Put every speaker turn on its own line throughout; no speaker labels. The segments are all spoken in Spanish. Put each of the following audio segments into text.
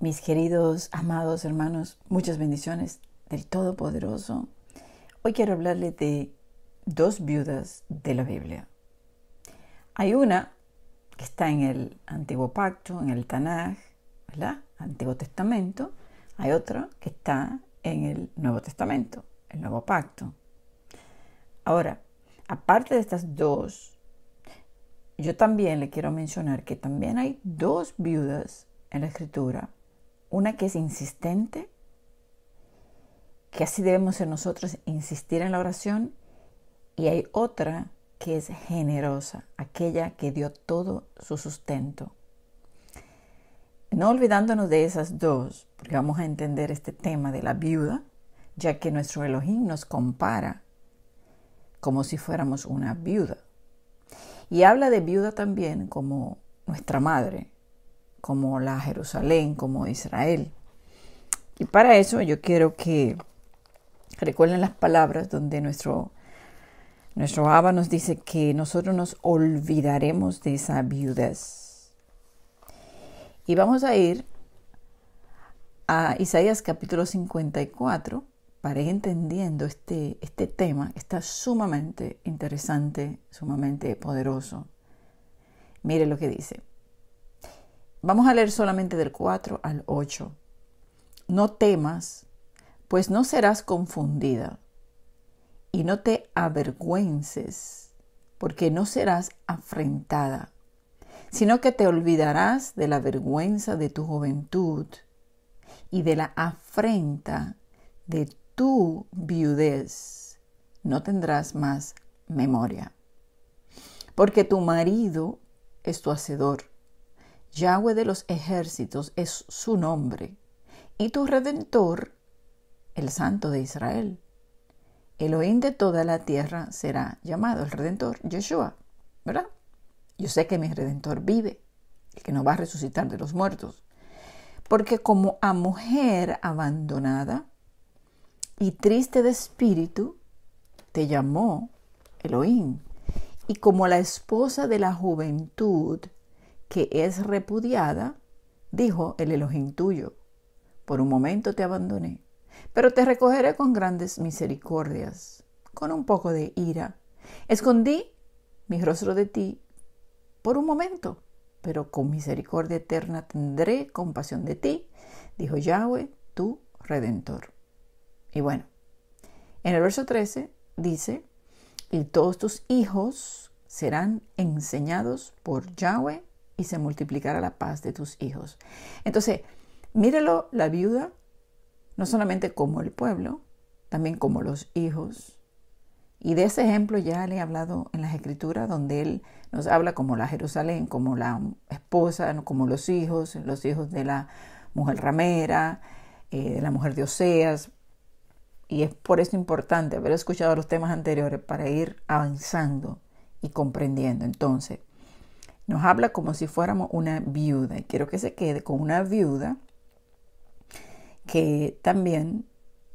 Mis queridos, amados hermanos, muchas bendiciones del Todopoderoso. Hoy quiero hablarles de dos viudas de la Biblia. Hay una que está en el Antiguo Pacto, en el Tanaj, ¿verdad? Antiguo Testamento. Hay otra que está en el Nuevo Testamento, el Nuevo Pacto. Ahora, aparte de estas dos, yo también le quiero mencionar que también hay dos viudas en la Escritura una que es insistente, que así debemos ser nosotros, insistir en la oración. Y hay otra que es generosa, aquella que dio todo su sustento. No olvidándonos de esas dos, porque vamos a entender este tema de la viuda, ya que nuestro Elohim nos compara como si fuéramos una viuda. Y habla de viuda también como nuestra madre, como la Jerusalén, como Israel. Y para eso yo quiero que recuerden las palabras donde nuestro, nuestro Abba nos dice que nosotros nos olvidaremos de esa viudez. Y vamos a ir a Isaías capítulo 54 para ir entendiendo este, este tema está sumamente interesante, sumamente poderoso. Mire lo que dice. Vamos a leer solamente del 4 al 8. No temas, pues no serás confundida, y no te avergüences, porque no serás afrentada, sino que te olvidarás de la vergüenza de tu juventud y de la afrenta de tu viudez. No tendrás más memoria, porque tu marido es tu hacedor Yahweh de los ejércitos es su nombre, y tu redentor, el Santo de Israel. Elohim de toda la tierra será llamado el redentor, Yeshua, ¿verdad? Yo sé que mi redentor vive, el que no va a resucitar de los muertos. Porque como a mujer abandonada y triste de espíritu, te llamó Elohim. Y como la esposa de la juventud, que es repudiada, dijo el Elohim tuyo. Por un momento te abandoné, pero te recogeré con grandes misericordias, con un poco de ira. Escondí mi rostro de ti por un momento, pero con misericordia eterna tendré compasión de ti, dijo Yahweh, tu redentor. Y bueno, en el verso 13 dice, y todos tus hijos serán enseñados por Yahweh y se multiplicará la paz de tus hijos. Entonces, mírelo la viuda, no solamente como el pueblo, también como los hijos. Y de ese ejemplo ya le he hablado en las escrituras, donde él nos habla como la Jerusalén, como la esposa, como los hijos, los hijos de la mujer ramera, eh, de la mujer de Oseas. Y es por eso importante haber escuchado los temas anteriores para ir avanzando y comprendiendo. Entonces, nos habla como si fuéramos una viuda. Y quiero que se quede con una viuda que también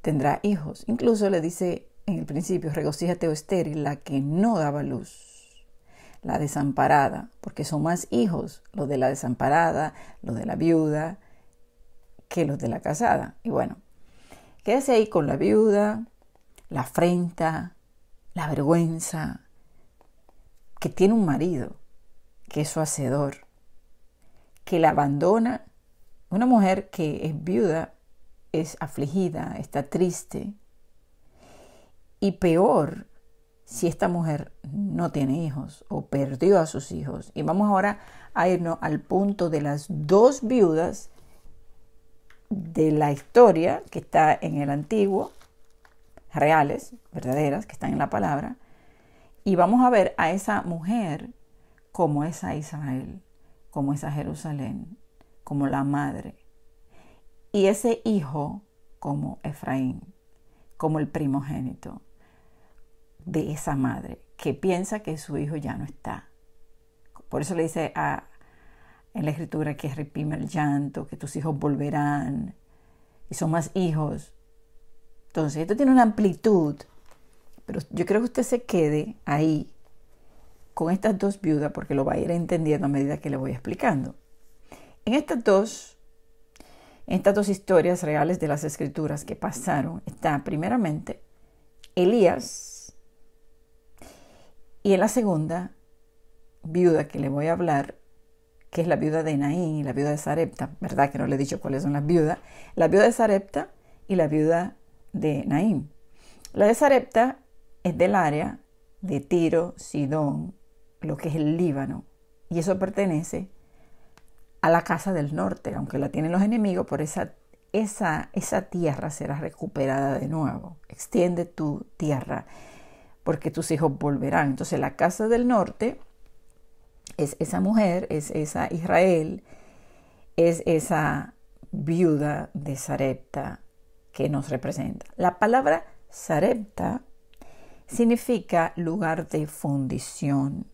tendrá hijos. Incluso le dice en el principio, regocíjate, o oh estéril, la que no daba luz, la desamparada, porque son más hijos los de la desamparada, los de la viuda, que los de la casada. Y bueno, quédese ahí con la viuda, la afrenta, la vergüenza, que tiene un marido que es su hacedor, que la abandona. Una mujer que es viuda es afligida, está triste. Y peor, si esta mujer no tiene hijos o perdió a sus hijos. Y vamos ahora a irnos al punto de las dos viudas de la historia que está en el antiguo, reales, verdaderas, que están en la palabra. Y vamos a ver a esa mujer como es a Israel, como es a Jerusalén, como la madre, y ese hijo como Efraín, como el primogénito de esa madre que piensa que su hijo ya no está. Por eso le dice a, en la escritura que repime el llanto, que tus hijos volverán y son más hijos. Entonces, esto tiene una amplitud, pero yo creo que usted se quede ahí con estas dos viudas porque lo va a ir entendiendo a medida que le voy explicando. En estas dos, en estas dos historias reales de las escrituras que pasaron está primeramente Elías y en la segunda viuda que le voy a hablar, que es la viuda de Naín y la viuda de Sarepta, ¿verdad? Que no le he dicho cuáles son las viudas, la viuda de Sarepta y la viuda de Naín. La de Sarepta es del área de Tiro, Sidón, lo que es el Líbano, y eso pertenece a la casa del norte, aunque la tienen los enemigos, por esa, esa, esa tierra será recuperada de nuevo. Extiende tu tierra, porque tus hijos volverán. Entonces la casa del norte es esa mujer, es esa Israel, es esa viuda de Sarepta que nos representa. La palabra Sarepta significa lugar de fundición.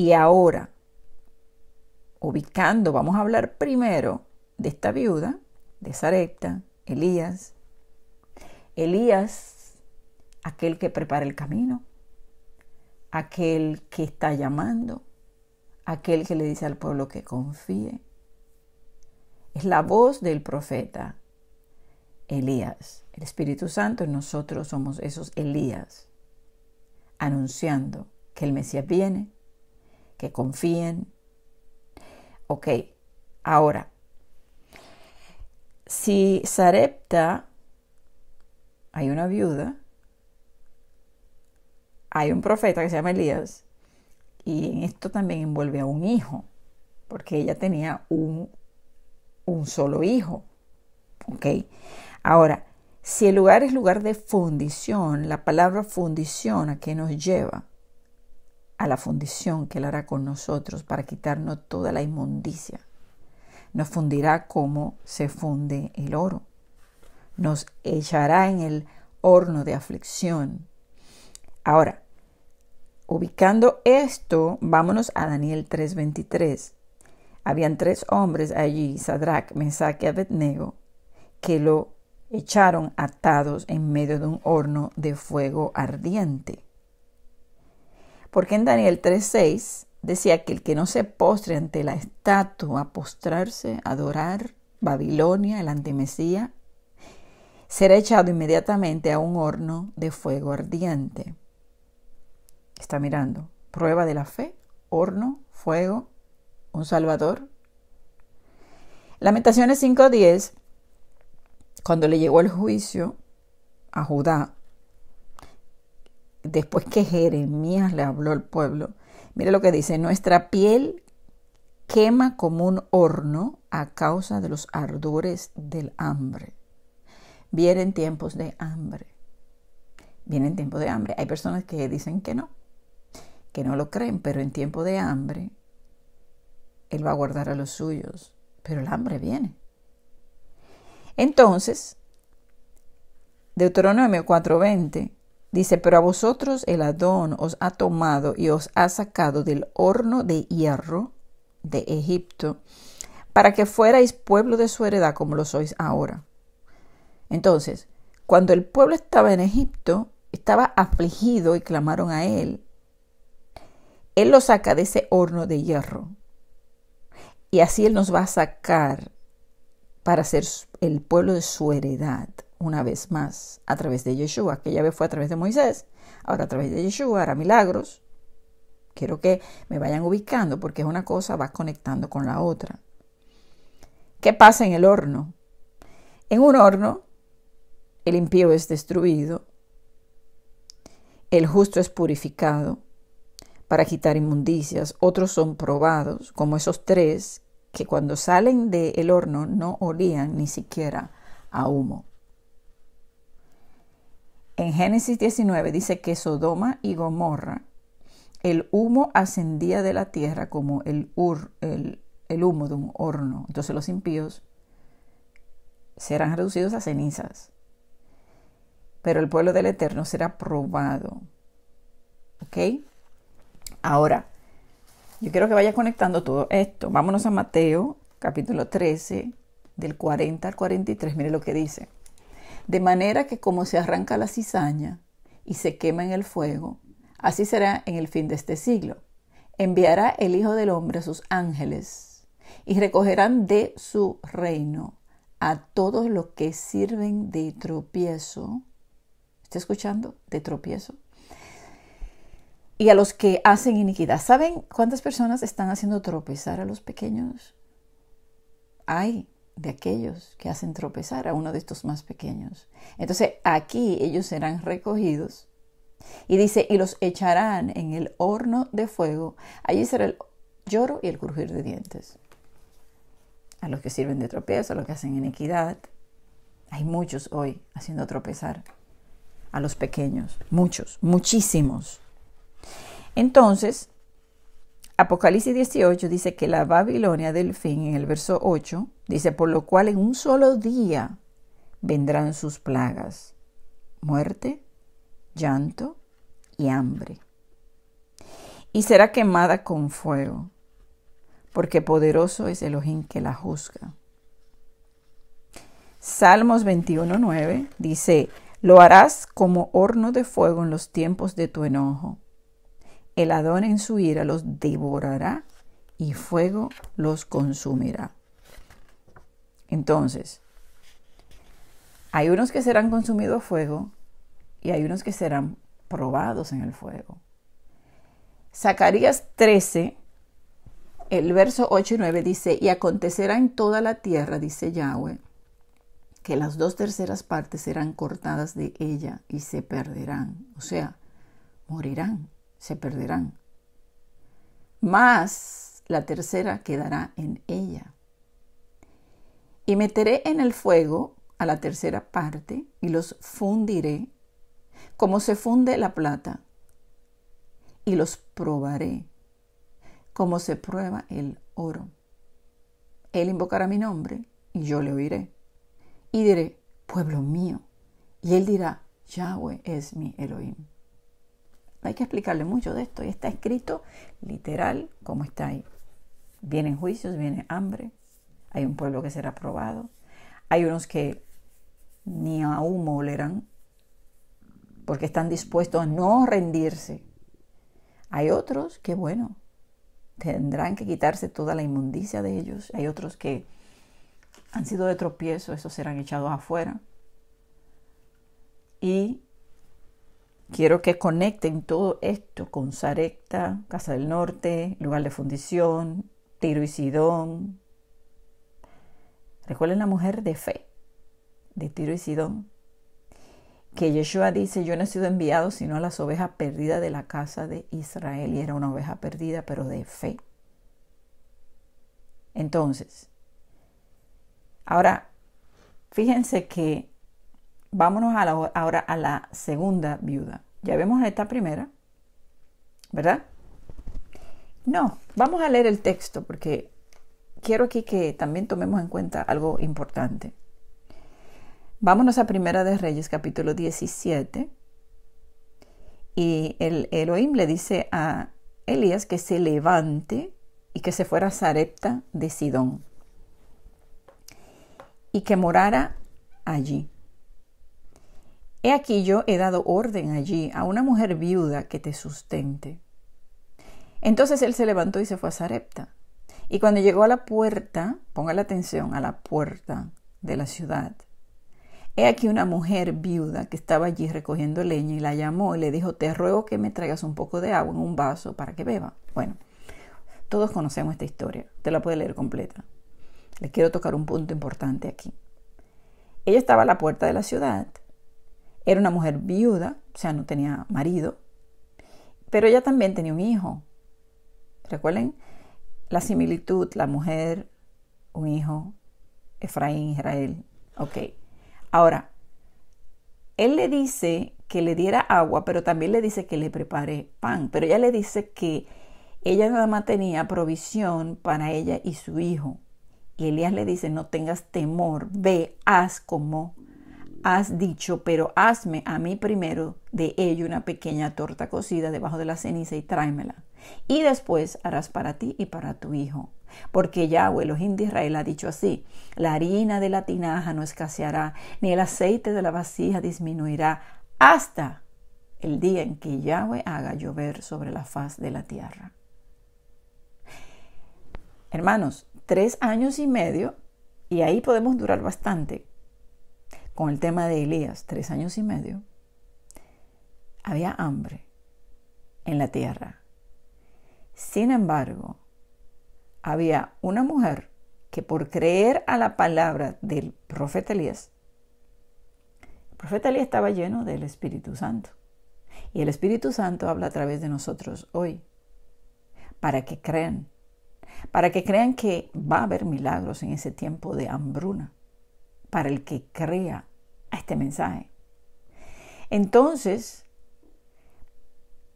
Y ahora, ubicando, vamos a hablar primero de esta viuda, de Sarepta, Elías. Elías, aquel que prepara el camino, aquel que está llamando, aquel que le dice al pueblo que confíe. Es la voz del profeta Elías. El Espíritu Santo en nosotros somos esos Elías, anunciando que el Mesías viene, que confíen. Ok, ahora, si Sarepta, hay una viuda, hay un profeta que se llama Elías, y en esto también envuelve a un hijo, porque ella tenía un, un solo hijo. Ok, ahora, si el lugar es lugar de fundición, la palabra fundición a qué nos lleva? a la fundición que Él hará con nosotros para quitarnos toda la inmundicia. Nos fundirá como se funde el oro. Nos echará en el horno de aflicción. Ahora, ubicando esto, vámonos a Daniel 3:23. Habían tres hombres allí, Sadrach, Mesaque y Abednego, que lo echaron atados en medio de un horno de fuego ardiente. Porque en Daniel 3:6 decía que el que no se postre ante la estatua, postrarse, adorar Babilonia, el antimesía, será echado inmediatamente a un horno de fuego ardiente. Está mirando, prueba de la fe, horno, fuego, un salvador. Lamentaciones 5:10, cuando le llegó el juicio a Judá, después que Jeremías le habló al pueblo, mire lo que dice, nuestra piel quema como un horno a causa de los ardores del hambre. Vienen tiempos de hambre. Vienen tiempos de hambre. Hay personas que dicen que no, que no lo creen, pero en tiempo de hambre Él va a guardar a los suyos. Pero el hambre viene. Entonces, Deuteronomio 4:20 Dice, pero a vosotros el Adón os ha tomado y os ha sacado del horno de hierro de Egipto, para que fuerais pueblo de su heredad como lo sois ahora. Entonces, cuando el pueblo estaba en Egipto, estaba afligido y clamaron a él. Él lo saca de ese horno de hierro. Y así Él nos va a sacar para ser el pueblo de su heredad una vez más a través de Yeshua. Aquella vez fue a través de Moisés, ahora a través de Yeshua hará milagros. Quiero que me vayan ubicando porque es una cosa va conectando con la otra. ¿Qué pasa en el horno? En un horno el impío es destruido, el justo es purificado para quitar inmundicias, otros son probados, como esos tres que cuando salen del horno no olían ni siquiera a humo. En Génesis 19 dice que Sodoma y Gomorra, el humo ascendía de la tierra como el, ur, el humo de un horno. Entonces los impíos serán reducidos a cenizas. Pero el pueblo del Eterno será probado. ¿Ok? Ahora, yo quiero que vaya conectando todo esto. Vámonos a Mateo, capítulo 13, del 40 al 43. Mire lo que dice. De manera que como se arranca la cizaña y se quema en el fuego, así será en el fin de este siglo. Enviará el Hijo del Hombre a sus ángeles y recogerán de su reino a todos los que sirven de tropiezo. ¿Está escuchando? De tropiezo. Y a los que hacen iniquidad. ¿Saben cuántas personas están haciendo tropezar a los pequeños? Ay, de aquellos que hacen tropezar a uno de estos más pequeños. Entonces aquí ellos serán recogidos y dice, y los echarán en el horno de fuego. Allí será el lloro y el crujir de dientes. A los que sirven de tropiezo, a los que hacen inequidad. Hay muchos hoy haciendo tropezar a los pequeños, muchos, muchísimos. Entonces, Apocalipsis 18 dice que la Babilonia del fin, en el verso 8, dice, por lo cual en un solo día vendrán sus plagas, muerte, llanto y hambre. Y será quemada con fuego, porque poderoso es el Elohim que la juzga. Salmos 21.9 dice, lo harás como horno de fuego en los tiempos de tu enojo el Adón en su ira los devorará y fuego los consumirá. Entonces, hay unos que serán consumidos a fuego y hay unos que serán probados en el fuego. Zacarías 13, el verso 8 y 9 dice, y acontecerá en toda la tierra, dice Yahweh, que las dos terceras partes serán cortadas de ella y se perderán, o sea, morirán se perderán, Más la tercera quedará en ella. Y meteré en el fuego a la tercera parte y los fundiré como se funde la plata y los probaré como se prueba el oro. Él invocará mi nombre y yo le oiré. Y diré, pueblo mío. Y él dirá, Yahweh es mi Elohim hay que explicarle mucho de esto. Y está escrito literal como está ahí. Vienen juicios, viene hambre. Hay un pueblo que será probado. Hay unos que ni a humo porque están dispuestos a no rendirse. Hay otros que, bueno, tendrán que quitarse toda la inmundicia de ellos. Hay otros que han sido de tropiezo, esos serán echados afuera. Y Quiero que conecten todo esto con Sarecta, Casa del Norte, Lugar de Fundición, Tiro y Sidón. Recuerden la mujer de fe de Tiro y Sidón, que Yeshua dice, yo no he sido enviado sino a las ovejas perdidas de la casa de Israel, y era una oveja perdida, pero de fe. Entonces, ahora, fíjense que vámonos ahora a la segunda viuda. Ya vemos esta primera, ¿verdad? No, vamos a leer el texto porque quiero aquí que también tomemos en cuenta algo importante. Vámonos a Primera de Reyes, capítulo 17. Y el Elohim le dice a Elías que se levante y que se fuera a Sarepta de Sidón y que morara allí. He aquí yo he dado orden allí a una mujer viuda que te sustente. Entonces él se levantó y se fue a Sarepta. Y cuando llegó a la puerta, ponga la atención, a la puerta de la ciudad, he aquí una mujer viuda que estaba allí recogiendo leña y la llamó y le dijo, te ruego que me traigas un poco de agua en un vaso para que beba. Bueno, todos conocemos esta historia, te la puede leer completa. le quiero tocar un punto importante aquí. Ella estaba a la puerta de la ciudad era una mujer viuda, o sea, no tenía marido, pero ella también tenía un hijo. Recuerden la similitud, la mujer, un hijo, Efraín, Israel. Ok. Ahora, él le dice que le diera agua, pero también le dice que le prepare pan. Pero ella le dice que ella nada más tenía provisión para ella y su hijo. Y Elías le dice, no tengas temor, ve, haz como has dicho, pero hazme a mí primero de ello una pequeña torta cocida debajo de la ceniza y tráemela. Y después harás para ti y para tu hijo. Porque Yahweh, ojín de Israel, ha dicho así: La harina de la tinaja no escaseará, ni el aceite de la vasija disminuirá, hasta el día en que Yahweh haga llover sobre la faz de la tierra. Hermanos, tres años y medio, y ahí podemos durar bastante, con el tema de Elías, tres años y medio, había hambre en la tierra. Sin embargo, había una mujer que por creer a la palabra del profeta Elías, el profeta Elías estaba lleno del Espíritu Santo. Y el Espíritu Santo habla a través de nosotros hoy, para que crean, para que crean que va a haber milagros en ese tiempo de hambruna, para el que crea a este mensaje. Entonces,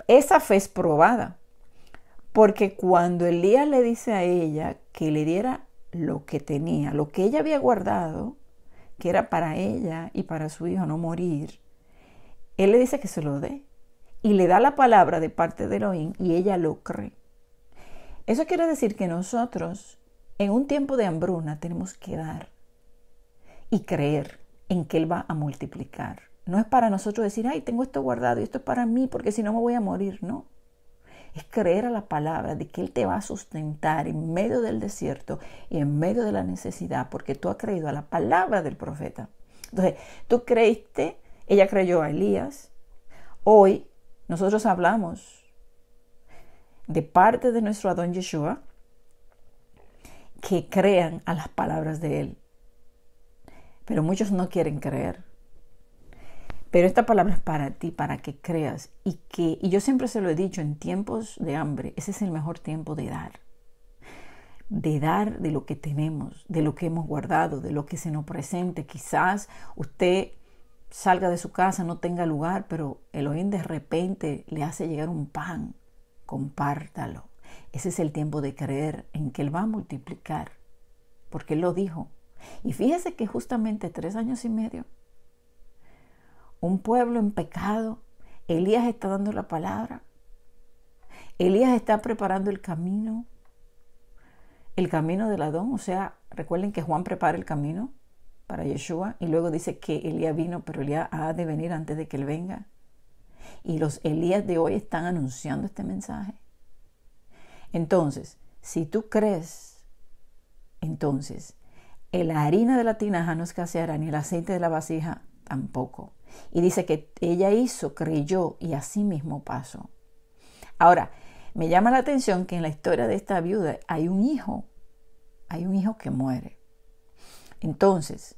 esa fe es probada, porque cuando Elías le dice a ella que le diera lo que tenía, lo que ella había guardado, que era para ella y para su hijo no morir, él le dice que se lo dé y le da la palabra de parte de Elohim y ella lo cree. Eso quiere decir que nosotros en un tiempo de hambruna tenemos que dar y creer en que Él va a multiplicar. No es para nosotros decir, ay, tengo esto guardado y esto es para mí porque si no me voy a morir, no. Es creer a la palabra de que Él te va a sustentar en medio del desierto y en medio de la necesidad porque tú has creído a la palabra del profeta. Entonces, tú creíste, ella creyó a Elías. Hoy nosotros hablamos de parte de nuestro Adón Yeshua que crean a las palabras de Él pero muchos no quieren creer. Pero esta palabra es para ti, para que creas y que, y yo siempre se lo he dicho, en tiempos de hambre, ese es el mejor tiempo de dar. De dar de lo que tenemos, de lo que hemos guardado, de lo que se nos presente. Quizás usted salga de su casa, no tenga lugar, pero Elohim de repente le hace llegar un pan. Compártalo. Ese es el tiempo de creer en que Él va a multiplicar, porque Él lo dijo. Y fíjese que justamente tres años y medio, un pueblo en pecado, Elías está dando la palabra, Elías está preparando el camino, el camino del Adón, o sea, recuerden que Juan prepara el camino para Yeshua y luego dice que Elías vino, pero Elías ha de venir antes de que él venga. Y los Elías de hoy están anunciando este mensaje. Entonces, si tú crees, entonces la harina de la tinaja no escaseará, ni el aceite de la vasija tampoco. Y dice que ella hizo, creyó y así mismo pasó. Ahora, me llama la atención que en la historia de esta viuda hay un hijo, hay un hijo que muere. Entonces,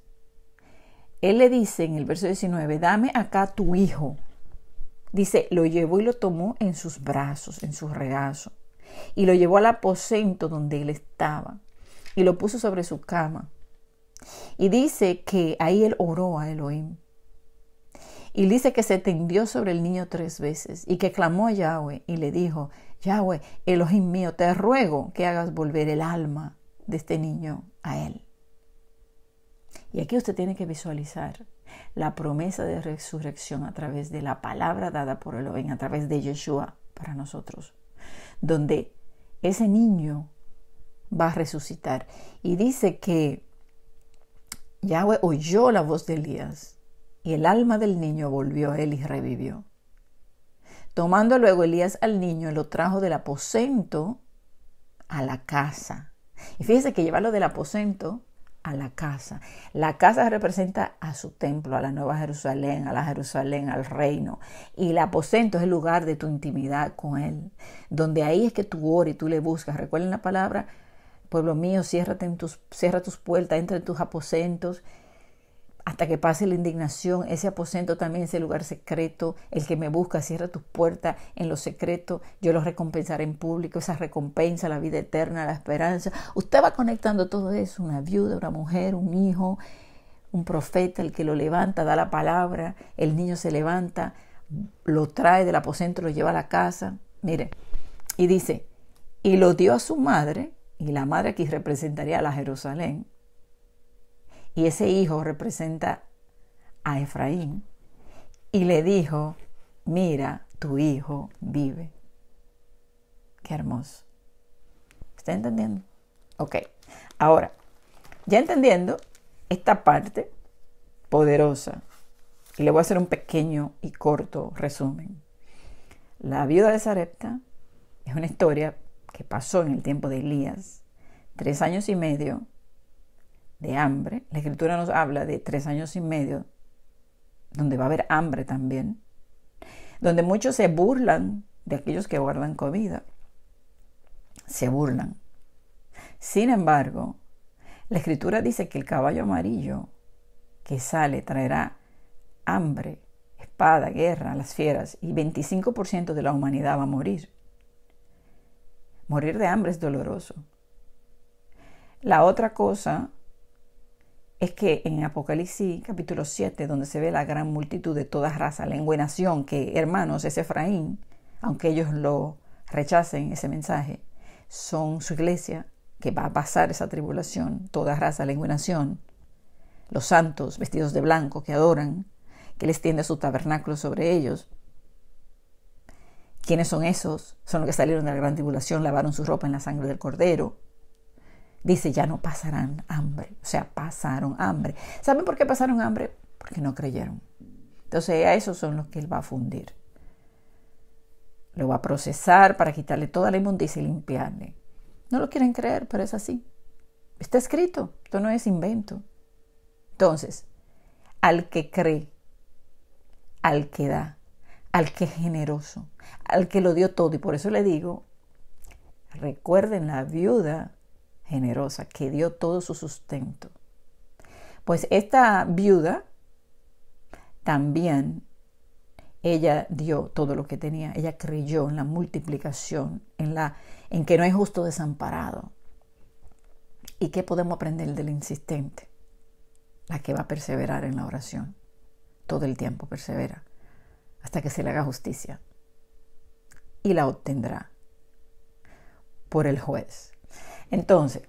él le dice en el verso 19, dame acá tu hijo. Dice, lo llevó y lo tomó en sus brazos, en su regazo, y lo llevó al aposento donde él estaba, y lo puso sobre su cama, y dice que ahí él oró a Elohim. Y dice que se tendió sobre el niño tres veces y que clamó a Yahweh y le dijo, Yahweh, Elohim mío, te ruego que hagas volver el alma de este niño a él. Y aquí usted tiene que visualizar la promesa de resurrección a través de la palabra dada por Elohim, a través de Yeshua para nosotros, donde ese niño va a resucitar. Y dice que Yahweh oyó la voz de Elías, y el alma del niño volvió a él y revivió. Tomando luego Elías al niño, lo trajo del aposento a la casa. Y fíjese que llevarlo del aposento a la casa. La casa representa a su templo, a la Nueva Jerusalén, a la Jerusalén, al reino. Y el aposento es el lugar de tu intimidad con Él, donde ahí es que tú oras y tú le buscas. Recuerden la palabra Pueblo mío, cierra tus puertas, entra en tus aposentos, hasta que pase la indignación. Ese aposento también es el lugar secreto. El que me busca, cierra tus puertas en lo secreto. Yo los recompensaré en público. Esa recompensa, la vida eterna, la esperanza. Usted va conectando todo eso. Una viuda, una mujer, un hijo, un profeta, el que lo levanta, da la palabra. El niño se levanta, lo trae del aposento, lo lleva a la casa. Mire, y dice, y lo dio a su madre y la madre que representaría a la Jerusalén, y ese hijo representa a Efraín, y le dijo, mira, tu hijo vive. Qué hermoso. ¿Está entendiendo? Ok, ahora, ya entendiendo esta parte poderosa, y le voy a hacer un pequeño y corto resumen. La viuda de Sarepta es una historia que pasó en el tiempo de Elías, tres años y medio de hambre, la escritura nos habla de tres años y medio, donde va a haber hambre también, donde muchos se burlan de aquellos que guardan comida, se burlan. Sin embargo, la escritura dice que el caballo amarillo que sale traerá hambre, espada, guerra, las fieras y 25% de la humanidad va a morir. Morir de hambre es doloroso. La otra cosa es que en Apocalipsis capítulo 7, donde se ve la gran multitud de toda raza, lengua nación, que hermanos es Efraín, aunque ellos lo rechacen ese mensaje, son su iglesia que va a pasar esa tribulación, toda raza, lengua nación, los santos vestidos de blanco que adoran, que les tiende su tabernáculo sobre ellos, ¿Quiénes son esos? Son los que salieron de la gran tribulación, lavaron su ropa en la sangre del cordero. Dice, ya no pasarán hambre. O sea, pasaron hambre. ¿Saben por qué pasaron hambre? Porque no creyeron. Entonces a esos son los que él va a fundir. Lo va a procesar para quitarle toda la inmundicia y limpiarle. No lo quieren creer, pero es así. Está escrito, esto no es invento. Entonces, al que cree, al que da, al que es generoso, al que lo dio todo. Y por eso le digo, recuerden la viuda generosa que dio todo su sustento. Pues esta viuda también ella dio todo lo que tenía, ella creyó en la multiplicación, en la en que no es justo desamparado. ¿Y qué podemos aprender del insistente? La que va a perseverar en la oración. Todo el tiempo persevera hasta que se le haga justicia. Y la obtendrá por el juez. Entonces,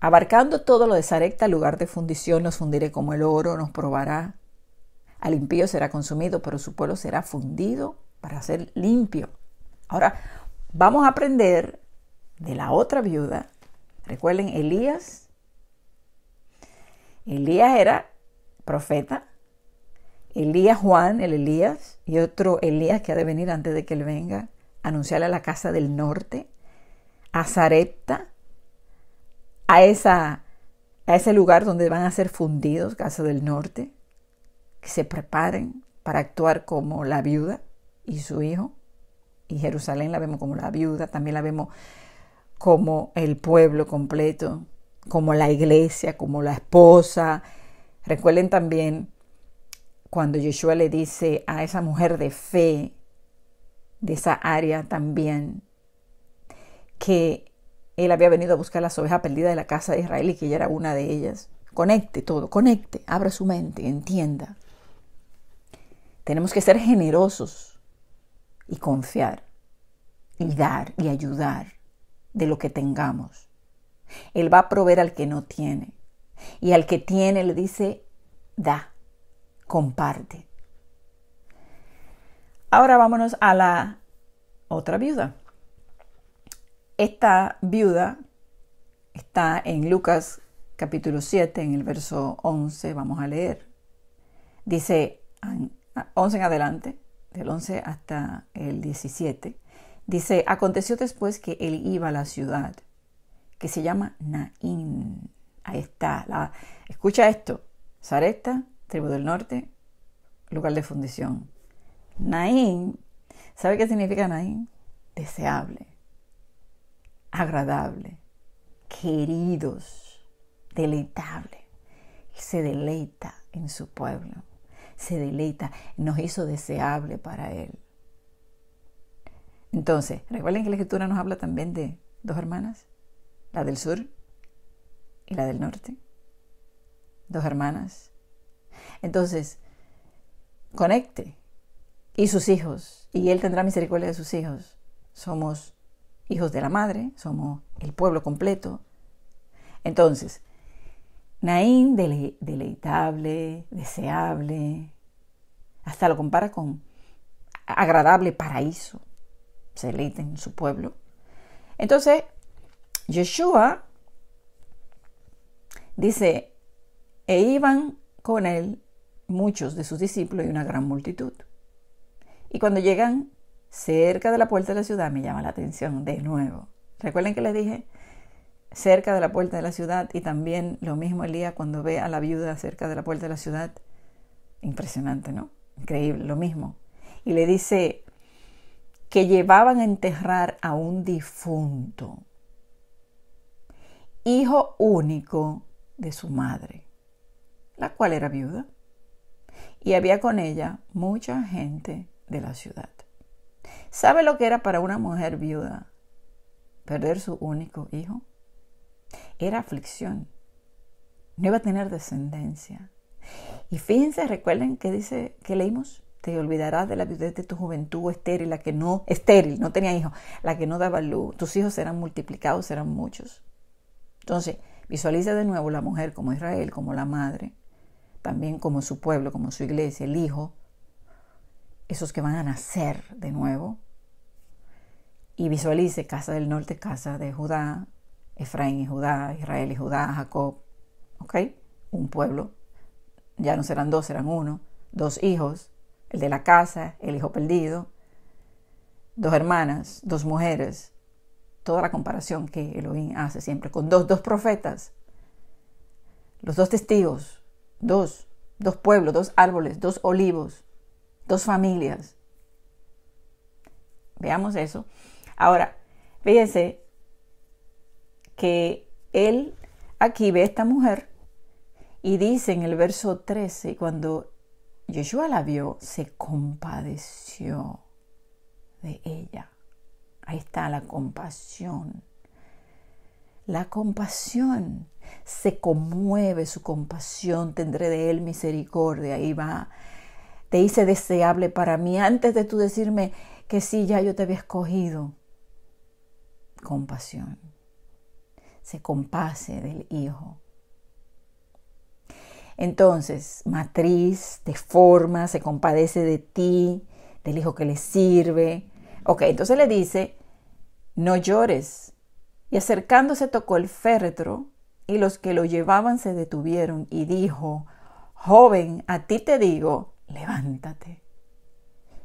abarcando todo lo de Sarepta, lugar de fundición, nos fundiré como el oro, nos probará. Al impío será consumido, pero su pueblo será fundido para ser limpio. Ahora, vamos a aprender de la otra viuda. Recuerden, Elías. Elías era profeta, Elías Juan, el Elías, y otro Elías que ha de venir antes de que él venga, anunciarle a la casa del norte, a Zarepta, a, esa, a ese lugar donde van a ser fundidos, casa del norte, que se preparen para actuar como la viuda y su hijo. Y Jerusalén la vemos como la viuda, también la vemos como el pueblo completo, como la iglesia, como la esposa. Recuerden también cuando Yeshua le dice a esa mujer de fe, de esa área también, que él había venido a buscar las ovejas perdidas de la casa de Israel y que ella era una de ellas. Conecte todo, conecte, abra su mente, entienda. Tenemos que ser generosos y confiar y dar y ayudar de lo que tengamos. Él va a proveer al que no tiene y al que tiene le dice, da comparte. Ahora vámonos a la otra viuda. Esta viuda está en Lucas capítulo 7, en el verso 11, vamos a leer. Dice 11 en adelante, del 11 hasta el 17. Dice, aconteció después que él iba a la ciudad, que se llama Naín. Ahí está. escucha esto. Sareta tribu del norte, lugar de fundición. Naín, ¿sabe qué significa Naín? Deseable, agradable, queridos, deleitable. Se deleita en su pueblo, se deleita, nos hizo deseable para él. Entonces, recuerden que la escritura nos habla también de dos hermanas, la del sur y la del norte. Dos hermanas entonces, conecte y sus hijos, y Él tendrá misericordia de sus hijos. Somos hijos de la madre, somos el pueblo completo. Entonces, Naín deleitable, deseable, hasta lo compara con agradable paraíso. Se deleita en su pueblo. Entonces, Yeshua dice, e iban con él muchos de sus discípulos y una gran multitud. Y cuando llegan cerca de la puerta de la ciudad, me llama la atención de nuevo. Recuerden que les dije cerca de la puerta de la ciudad y también lo mismo Elías cuando ve a la viuda cerca de la puerta de la ciudad. Impresionante, ¿no? Increíble, lo mismo. Y le dice que llevaban a enterrar a un difunto, hijo único de su madre, la cual era viuda y había con ella mucha gente de la ciudad. ¿Sabe lo que era para una mujer viuda perder su único hijo? Era aflicción. No iba a tener descendencia. Y fíjense, recuerden que dice que leímos, te olvidarás de la viudez de tu juventud estéril, la que no, estéril, no tenía hijos, la que no daba luz, tus hijos serán multiplicados, serán muchos. Entonces, visualiza de nuevo la mujer como Israel, como la madre, también como su pueblo, como su iglesia, el Hijo, esos que van a nacer de nuevo, y visualice casa del norte, casa de Judá, Efraín y Judá, Israel y Judá, Jacob, ¿ok? Un pueblo, ya no serán dos, serán uno, dos hijos, el de la casa, el hijo perdido, dos hermanas, dos mujeres, toda la comparación que Elohim hace siempre con dos, dos profetas, los dos testigos, Dos, dos pueblos, dos árboles, dos olivos, dos familias. Veamos eso. Ahora, fíjense que él aquí ve a esta mujer y dice en el verso 13, cuando Yeshua la vio, se compadeció de ella. Ahí está la compasión. La compasión se conmueve su compasión, tendré de él misericordia y va. Te hice deseable para mí antes de tú decirme que sí, ya yo te había escogido. Compasión. Se compase del Hijo. Entonces, matriz, te forma, se compadece de ti, del hijo que le sirve. Ok, entonces le dice, no llores. Y acercándose tocó el féretro y los que lo llevaban se detuvieron y dijo, joven, a ti te digo, levántate.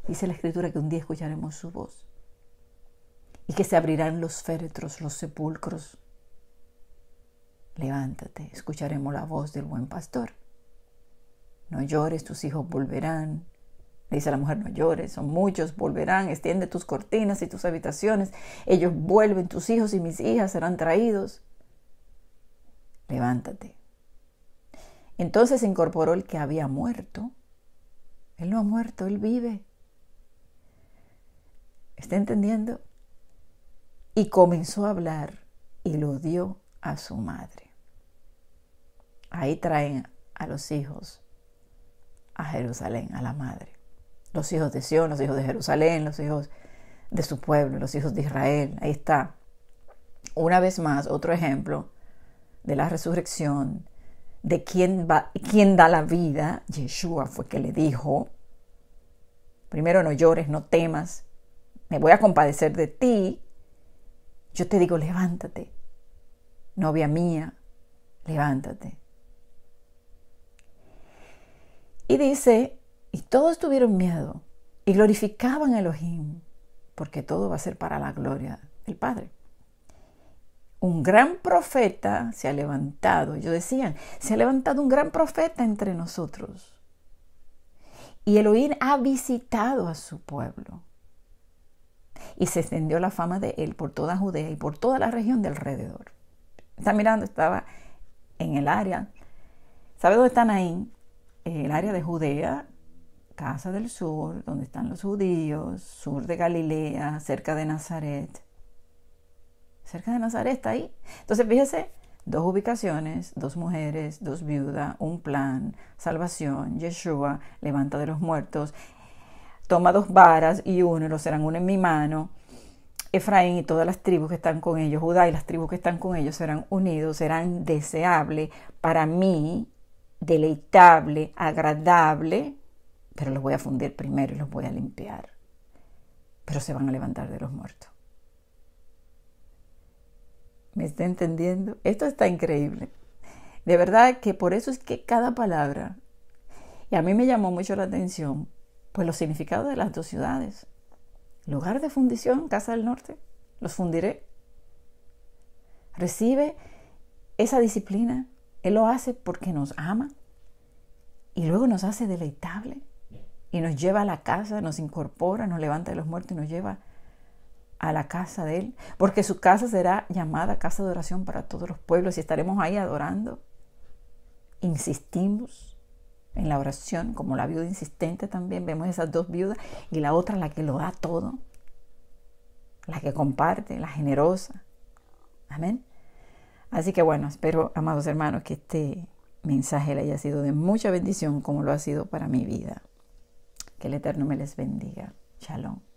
Dice la escritura que un día escucharemos su voz y que se abrirán los féretros, los sepulcros. Levántate, escucharemos la voz del buen pastor. No llores, tus hijos volverán. Le dice la mujer, no llores, son muchos, volverán, extiende tus cortinas y tus habitaciones. Ellos vuelven, tus hijos y mis hijas serán traídos levántate. Entonces se incorporó el que había muerto. Él no ha muerto, él vive. ¿Está entendiendo? Y comenzó a hablar y lo dio a su madre. Ahí traen a los hijos a Jerusalén, a la madre. Los hijos de Sion, los hijos de Jerusalén, los hijos de su pueblo, los hijos de Israel. Ahí está. Una vez más, otro ejemplo de la resurrección, de quién, va, quién da la vida, Yeshua fue que le dijo, primero no llores, no temas, me voy a compadecer de ti, yo te digo, levántate, novia mía, levántate. Y dice, y todos tuvieron miedo y glorificaban a Elohim, porque todo va a ser para la gloria del Padre un gran profeta se ha levantado. Yo decían, se ha levantado un gran profeta entre nosotros. Y Elohim ha visitado a su pueblo. Y se extendió la fama de él por toda Judea y por toda la región de alrededor. Está mirando, estaba en el área. ¿Sabe dónde están ahí? el área de Judea, Casa del Sur, donde están los judíos, sur de Galilea, cerca de Nazaret cerca de Nazaret, está ahí. Entonces, fíjese, dos ubicaciones, dos mujeres, dos viudas, un plan, salvación, Yeshua, levanta de los muertos, toma dos varas y uno, y los serán uno en mi mano. Efraín y todas las tribus que están con ellos, Judá y las tribus que están con ellos serán unidos, serán deseables para mí, deleitable, agradable, pero los voy a fundir primero y los voy a limpiar. Pero se van a levantar de los muertos. ¿Me está entendiendo? Esto está increíble. De verdad que por eso es que cada palabra, y a mí me llamó mucho la atención, pues los significados de las dos ciudades. Lugar de fundición, Casa del Norte, los fundiré. Recibe esa disciplina, Él lo hace porque nos ama y luego nos hace deleitable y nos lleva a la casa, nos incorpora, nos levanta de los muertos y nos lleva a la casa de Él, porque su casa será llamada casa de oración para todos los pueblos y estaremos ahí adorando. Insistimos en la oración, como la viuda insistente también, vemos esas dos viudas y la otra la que lo da todo, la que comparte, la generosa. Amén. Así que bueno, espero, amados hermanos, que este mensaje le haya sido de mucha bendición como lo ha sido para mi vida. Que el Eterno me les bendiga. Shalom.